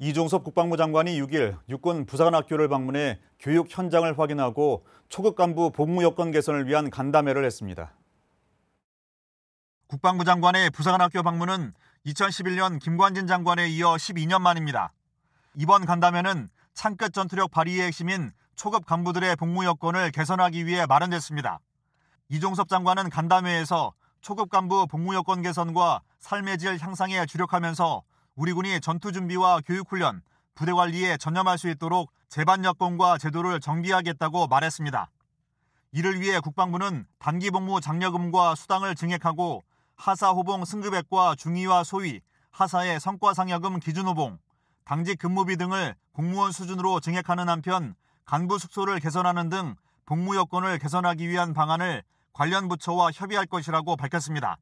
이종섭 국방부 장관이 6일 육군 부사관학교를 방문해 교육 현장을 확인하고 초급 간부 복무 여건 개선을 위한 간담회를 했습니다. 국방부 장관의 부사관학교 방문은 2011년 김관진 장관에 이어 12년 만입니다. 이번 간담회는 창끝 전투력 발휘의 핵심인 초급 간부들의 복무 여건을 개선하기 위해 마련됐습니다. 이종섭 장관은 간담회에서 초급 간부 복무 여건 개선과 삶의 질 향상에 주력하면서 우리 군이 전투 준비와 교육 훈련, 부대 관리에 전념할 수 있도록 재반 여건과 제도를 정비하겠다고 말했습니다. 이를 위해 국방부는 단기 복무 장려금과 수당을 증액하고 하사 호봉 승급액과 중위와 소위, 하사의 성과 상여금 기준 호봉, 당직 근무비 등을 공무원 수준으로 증액하는 한편 간부 숙소를 개선하는 등 복무 여건을 개선하기 위한 방안을 관련 부처와 협의할 것이라고 밝혔습니다.